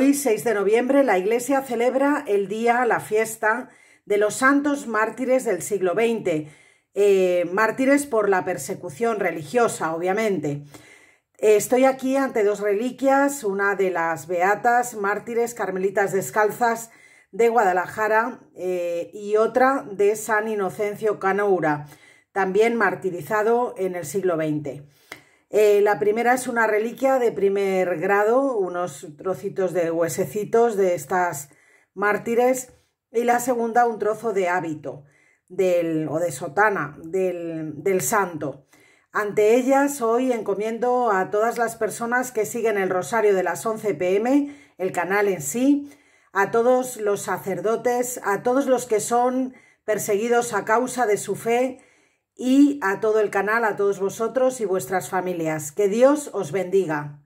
Hoy, 6 de noviembre, la Iglesia celebra el día, la fiesta de los santos mártires del siglo XX, eh, mártires por la persecución religiosa, obviamente. Estoy aquí ante dos reliquias, una de las beatas mártires carmelitas descalzas de Guadalajara eh, y otra de San Inocencio Canoura, también martirizado en el siglo XX. Eh, la primera es una reliquia de primer grado, unos trocitos de huesecitos de estas mártires, y la segunda un trozo de hábito o de sotana del, del santo. Ante ellas hoy encomiendo a todas las personas que siguen el rosario de las 11 pm, el canal en sí, a todos los sacerdotes, a todos los que son perseguidos a causa de su fe, y a todo el canal, a todos vosotros y vuestras familias. Que Dios os bendiga.